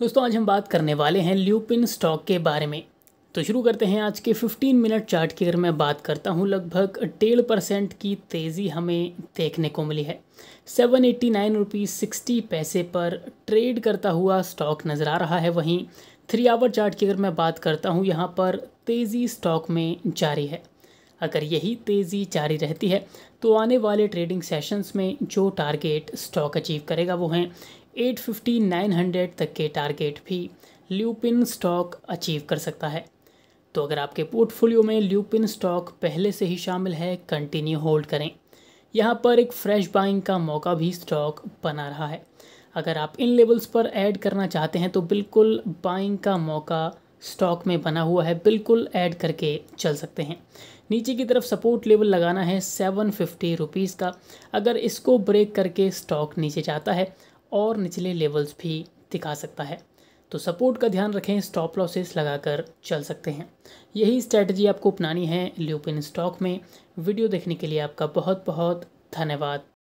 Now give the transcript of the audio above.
दोस्तों आज हम बात करने वाले हैं ल्यूपिन स्टॉक के बारे में तो शुरू करते हैं आज के 15 मिनट चार्ट की अगर मैं बात करता हूं लगभग डेढ़ परसेंट की तेज़ी हमें देखने को मिली है seven eighty nine rupees sixty paise पर ट्रेड करता हुआ स्टॉक नज़र आ रहा है वहीं थ्री आवर चार्ट की अगर मैं बात करता हूं यहां पर तेज़ी स्टॉक में जारी है अगर यही तेज़ी जारी रहती है तो आने वाले ट्रेडिंग सेशंस में जो टारगेट स्टॉक अचीव करेगा वो हैं 850 900 तक के टारगेट भी ल्यूपिन स्टॉक अचीव कर सकता है तो अगर आपके पोर्टफोलियो में ल्यूपिन स्टॉक पहले से ही शामिल है कंटिन्यू होल्ड करें यहाँ पर एक फ्रेश बाइंग का मौका भी स्टॉक बना रहा है अगर आप इन लेवल्स पर ऐड करना चाहते हैं तो बिल्कुल बाइंग का मौका स्टॉक में बना हुआ है बिल्कुल ऐड करके चल सकते हैं नीचे की तरफ सपोर्ट लेवल लगाना है सेवन फिफ्टी रुपीज़ का अगर इसको ब्रेक करके स्टॉक नीचे जाता है और निचले लेवल्स भी दिखा सकता है तो सपोर्ट का ध्यान रखें स्टॉप लॉसेस लगाकर चल सकते हैं यही स्ट्रैटेजी आपको अपनानी है ल्यूपिन स्टॉक में वीडियो देखने के लिए आपका बहुत बहुत धन्यवाद